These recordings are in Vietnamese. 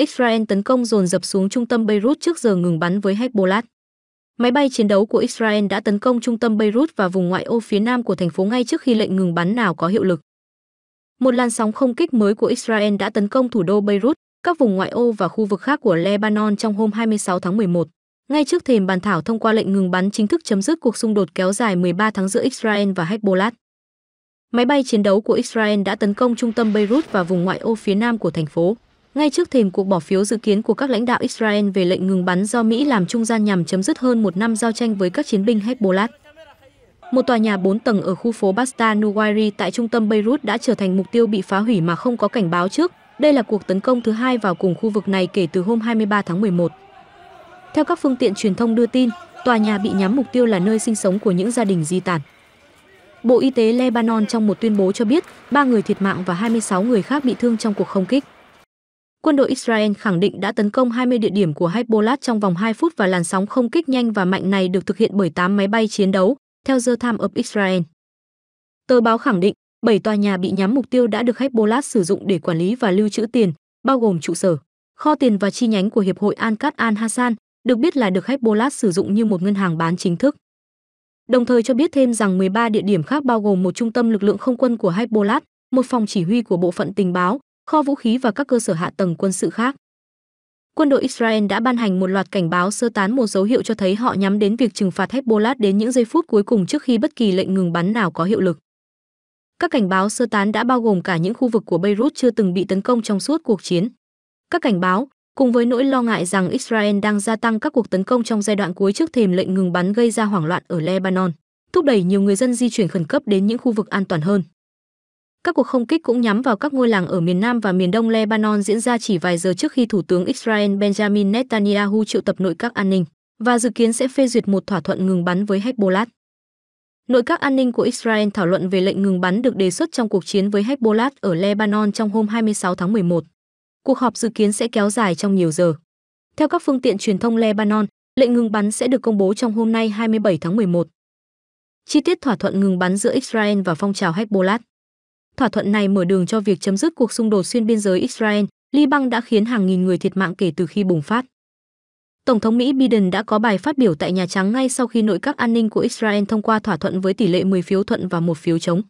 Israel tấn công dồn dập xuống trung tâm Beirut trước giờ ngừng bắn với Hezbollah. Máy bay chiến đấu của Israel đã tấn công trung tâm Beirut và vùng ngoại ô phía nam của thành phố ngay trước khi lệnh ngừng bắn nào có hiệu lực. Một làn sóng không kích mới của Israel đã tấn công thủ đô Beirut, các vùng ngoại ô và khu vực khác của Lebanon trong hôm 26 tháng 11. Ngay trước thềm bàn thảo thông qua lệnh ngừng bắn chính thức chấm dứt cuộc xung đột kéo dài 13 tháng giữa Israel và Hezbollah. Máy bay chiến đấu của Israel đã tấn công trung tâm Beirut và vùng ngoại ô phía nam của thành phố ngay trước thềm cuộc bỏ phiếu dự kiến của các lãnh đạo Israel về lệnh ngừng bắn do Mỹ làm trung gian nhằm chấm dứt hơn một năm giao tranh với các chiến binh Hezbollah. Một tòa nhà 4 tầng ở khu phố Basta Nuwairi tại trung tâm Beirut đã trở thành mục tiêu bị phá hủy mà không có cảnh báo trước. Đây là cuộc tấn công thứ hai vào cùng khu vực này kể từ hôm 23 tháng 11. Theo các phương tiện truyền thông đưa tin, tòa nhà bị nhắm mục tiêu là nơi sinh sống của những gia đình di tản. Bộ Y tế Lebanon trong một tuyên bố cho biết, ba người thiệt mạng và 26 người khác bị thương trong cuộc không kích quân đội Israel khẳng định đã tấn công 20 địa điểm của Hezbollah trong vòng 2 phút và làn sóng không kích nhanh và mạnh này được thực hiện bởi 8 máy bay chiến đấu, theo The Times of Israel. Tờ báo khẳng định, 7 tòa nhà bị nhắm mục tiêu đã được Hezbollah sử dụng để quản lý và lưu trữ tiền, bao gồm trụ sở, kho tiền và chi nhánh của Hiệp hội Al-Qad Al-Hassan, được biết là được Hezbollah sử dụng như một ngân hàng bán chính thức. Đồng thời cho biết thêm rằng 13 địa điểm khác bao gồm một trung tâm lực lượng không quân của Hezbollah, một phòng chỉ huy của bộ phận tình báo, kho vũ khí và các cơ sở hạ tầng quân sự khác. Quân đội Israel đã ban hành một loạt cảnh báo sơ tán một dấu hiệu cho thấy họ nhắm đến việc trừng phạt Hezbollah đến những giây phút cuối cùng trước khi bất kỳ lệnh ngừng bắn nào có hiệu lực. Các cảnh báo sơ tán đã bao gồm cả những khu vực của Beirut chưa từng bị tấn công trong suốt cuộc chiến. Các cảnh báo, cùng với nỗi lo ngại rằng Israel đang gia tăng các cuộc tấn công trong giai đoạn cuối trước thềm lệnh ngừng bắn gây ra hoảng loạn ở Lebanon, thúc đẩy nhiều người dân di chuyển khẩn cấp đến những khu vực an toàn hơn. Các cuộc không kích cũng nhắm vào các ngôi làng ở miền Nam và miền Đông Lebanon diễn ra chỉ vài giờ trước khi Thủ tướng Israel Benjamin Netanyahu triệu tập nội các an ninh và dự kiến sẽ phê duyệt một thỏa thuận ngừng bắn với Hezbollah. Nội các an ninh của Israel thảo luận về lệnh ngừng bắn được đề xuất trong cuộc chiến với Hezbollah ở Lebanon trong hôm 26 tháng 11. Cuộc họp dự kiến sẽ kéo dài trong nhiều giờ. Theo các phương tiện truyền thông Lebanon, lệnh ngừng bắn sẽ được công bố trong hôm nay 27 tháng 11. Chi tiết thỏa thuận ngừng bắn giữa Israel và phong trào Hezbollah Thỏa thuận này mở đường cho việc chấm dứt cuộc xung đột xuyên biên giới Israel, Liban đã khiến hàng nghìn người thiệt mạng kể từ khi bùng phát. Tổng thống Mỹ Biden đã có bài phát biểu tại Nhà Trắng ngay sau khi nội các an ninh của Israel thông qua thỏa thuận với tỷ lệ 10 phiếu thuận và một phiếu chống.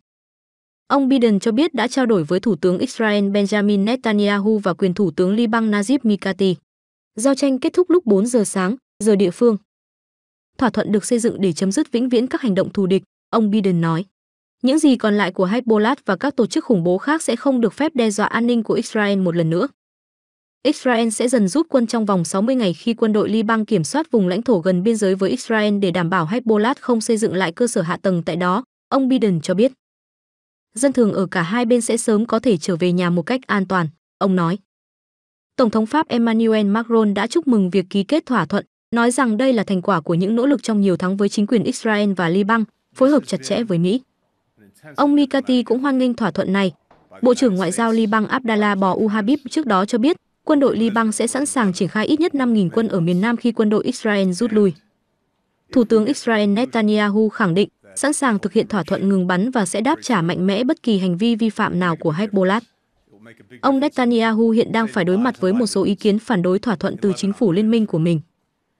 Ông Biden cho biết đã trao đổi với Thủ tướng Israel Benjamin Netanyahu và quyền Thủ tướng Liban Najib Mikati. Giao tranh kết thúc lúc 4 giờ sáng, giờ địa phương. Thỏa thuận được xây dựng để chấm dứt vĩnh viễn các hành động thù địch, ông Biden nói. Những gì còn lại của Hezbollah và các tổ chức khủng bố khác sẽ không được phép đe dọa an ninh của Israel một lần nữa. Israel sẽ dần rút quân trong vòng 60 ngày khi quân đội Liban kiểm soát vùng lãnh thổ gần biên giới với Israel để đảm bảo Hezbollah không xây dựng lại cơ sở hạ tầng tại đó, ông Biden cho biết. Dân thường ở cả hai bên sẽ sớm có thể trở về nhà một cách an toàn, ông nói. Tổng thống Pháp Emmanuel Macron đã chúc mừng việc ký kết thỏa thuận, nói rằng đây là thành quả của những nỗ lực trong nhiều tháng với chính quyền Israel và Liban, phối hợp chặt chẽ với Mỹ. Ông Mikati cũng hoan nghênh thỏa thuận này. Bộ trưởng Ngoại giao Liban Abdallah Bò Uhabib trước đó cho biết, quân đội Liban sẽ sẵn sàng triển khai ít nhất 5.000 quân ở miền Nam khi quân đội Israel rút lui. Thủ tướng Israel Netanyahu khẳng định sẵn sàng thực hiện thỏa thuận ngừng bắn và sẽ đáp trả mạnh mẽ bất kỳ hành vi vi phạm nào của Hezbollah. Ông Netanyahu hiện đang phải đối mặt với một số ý kiến phản đối thỏa thuận từ chính phủ liên minh của mình.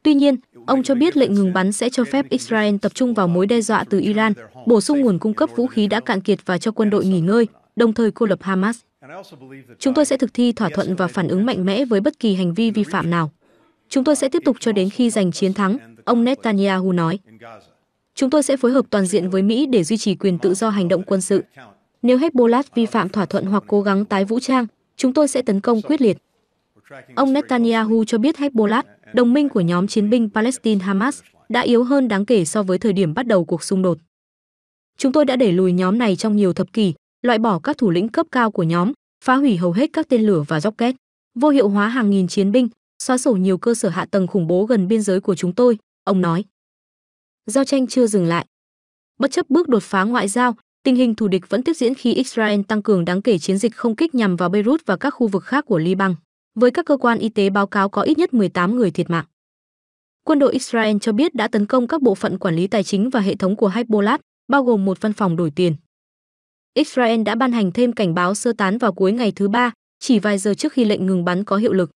Tuy nhiên, Ông cho biết lệnh ngừng bắn sẽ cho phép Israel tập trung vào mối đe dọa từ Iran, bổ sung nguồn cung cấp vũ khí đã cạn kiệt và cho quân đội nghỉ ngơi, đồng thời cô lập Hamas. Chúng tôi sẽ thực thi thỏa thuận và phản ứng mạnh mẽ với bất kỳ hành vi vi phạm nào. Chúng tôi sẽ tiếp tục cho đến khi giành chiến thắng, ông Netanyahu nói. Chúng tôi sẽ phối hợp toàn diện với Mỹ để duy trì quyền tự do hành động quân sự. Nếu Hezbollah vi phạm thỏa thuận hoặc cố gắng tái vũ trang, chúng tôi sẽ tấn công quyết liệt. Ông Netanyahu cho biết Hezbollah đồng minh của nhóm chiến binh Palestine Hamas đã yếu hơn đáng kể so với thời điểm bắt đầu cuộc xung đột. Chúng tôi đã đẩy lùi nhóm này trong nhiều thập kỷ, loại bỏ các thủ lĩnh cấp cao của nhóm, phá hủy hầu hết các tên lửa và rocket, vô hiệu hóa hàng nghìn chiến binh, xóa sổ nhiều cơ sở hạ tầng khủng bố gần biên giới của chúng tôi, ông nói. Giao tranh chưa dừng lại. Bất chấp bước đột phá ngoại giao, tình hình thù địch vẫn tiếp diễn khi Israel tăng cường đáng kể chiến dịch không kích nhằm vào Beirut và các khu vực khác của Liban với các cơ quan y tế báo cáo có ít nhất 18 người thiệt mạng. Quân đội Israel cho biết đã tấn công các bộ phận quản lý tài chính và hệ thống của Hezbollah, bao gồm một văn phòng đổi tiền. Israel đã ban hành thêm cảnh báo sơ tán vào cuối ngày thứ ba, chỉ vài giờ trước khi lệnh ngừng bắn có hiệu lực.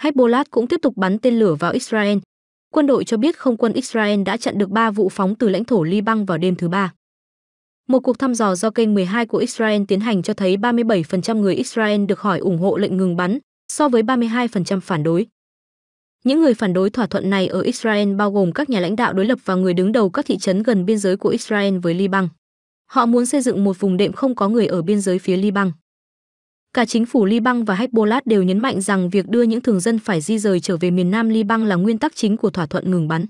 Hezbollah cũng tiếp tục bắn tên lửa vào Israel. Quân đội cho biết không quân Israel đã chặn được 3 vụ phóng từ lãnh thổ Liban vào đêm thứ Ba. Một cuộc thăm dò do kênh 12 của Israel tiến hành cho thấy 37% người Israel được hỏi ủng hộ lệnh ngừng bắn, so với 32% phản đối. Những người phản đối thỏa thuận này ở Israel bao gồm các nhà lãnh đạo đối lập và người đứng đầu các thị trấn gần biên giới của Israel với Liban. Họ muốn xây dựng một vùng đệm không có người ở biên giới phía Liban. Cả chính phủ Liban và Hezbollah đều nhấn mạnh rằng việc đưa những thường dân phải di rời trở về miền nam Liban là nguyên tắc chính của thỏa thuận ngừng bắn.